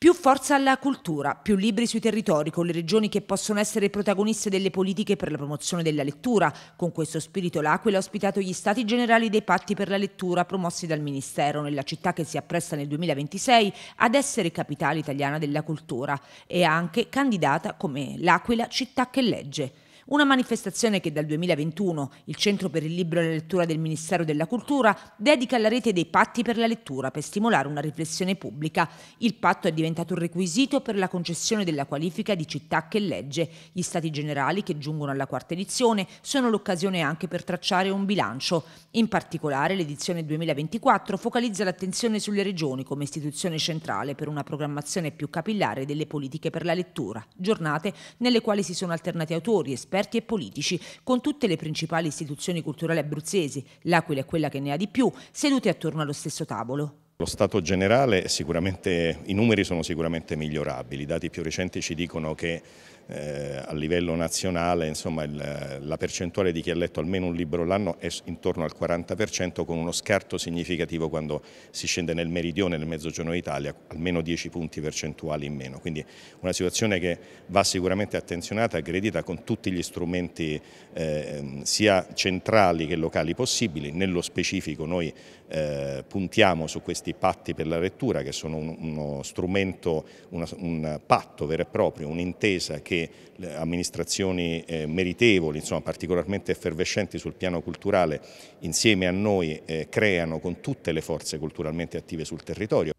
Più forza alla cultura, più libri sui territori, con le regioni che possono essere protagoniste delle politiche per la promozione della lettura. Con questo spirito l'Aquila ha ospitato gli stati generali dei patti per la lettura promossi dal Ministero nella città che si appresta nel 2026 ad essere capitale italiana della cultura e anche candidata come l'Aquila città che legge. Una manifestazione che dal 2021 il Centro per il Libro e la Lettura del Ministero della Cultura dedica alla rete dei patti per la lettura per stimolare una riflessione pubblica. Il patto è diventato un requisito per la concessione della qualifica di città che legge. Gli stati generali che giungono alla quarta edizione sono l'occasione anche per tracciare un bilancio. In particolare l'edizione 2024 focalizza l'attenzione sulle regioni come istituzione centrale per una programmazione più capillare delle politiche per la lettura, giornate nelle quali si sono alternati autori, esperti, esperti e politici, con tutte le principali istituzioni culturali abruzzesi, l'Aquila è quella che ne ha di più, sedute attorno allo stesso tavolo. Lo stato generale, sicuramente, i numeri sono sicuramente migliorabili, i dati più recenti ci dicono che eh, a livello nazionale insomma, il, la percentuale di chi ha letto almeno un libro l'anno è intorno al 40% con uno scarto significativo quando si scende nel meridione, nel mezzogiorno d'Italia, almeno 10 punti percentuali in meno. Quindi una situazione che va sicuramente attenzionata, aggredita con tutti gli strumenti eh, sia centrali che locali possibili. Nello specifico noi eh, puntiamo su questi patti per la lettura che sono un, uno strumento, una, un patto vero e proprio, un'intesa che anche amministrazioni eh, meritevoli, insomma, particolarmente effervescenti sul piano culturale, insieme a noi eh, creano con tutte le forze culturalmente attive sul territorio.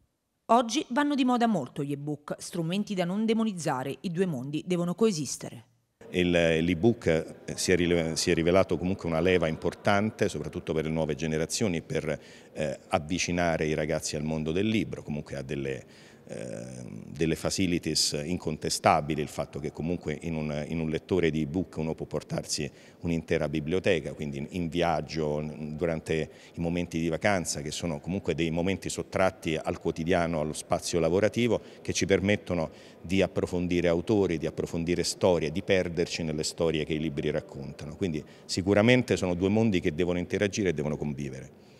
Oggi vanno di moda molto gli ebook, strumenti da non demonizzare, i due mondi devono coesistere. L'ebook eh, si, è rivelato comunque una leva importante, soprattutto per le nuove generazioni, per eh, avvicinare i ragazzi al mondo del libro, comunque a delle ehm, delle facilities incontestabili, il fatto che comunque in un, in un lettore di ebook uno può portarsi un'intera biblioteca, quindi in viaggio, durante i momenti di vacanza, che sono comunque dei momenti sottratti al quotidiano, allo spazio lavorativo, che ci permettono di approfondire autori, di approfondire storie, di perderci nelle storie che i libri raccontano. Quindi sicuramente sono due mondi che devono interagire e devono convivere.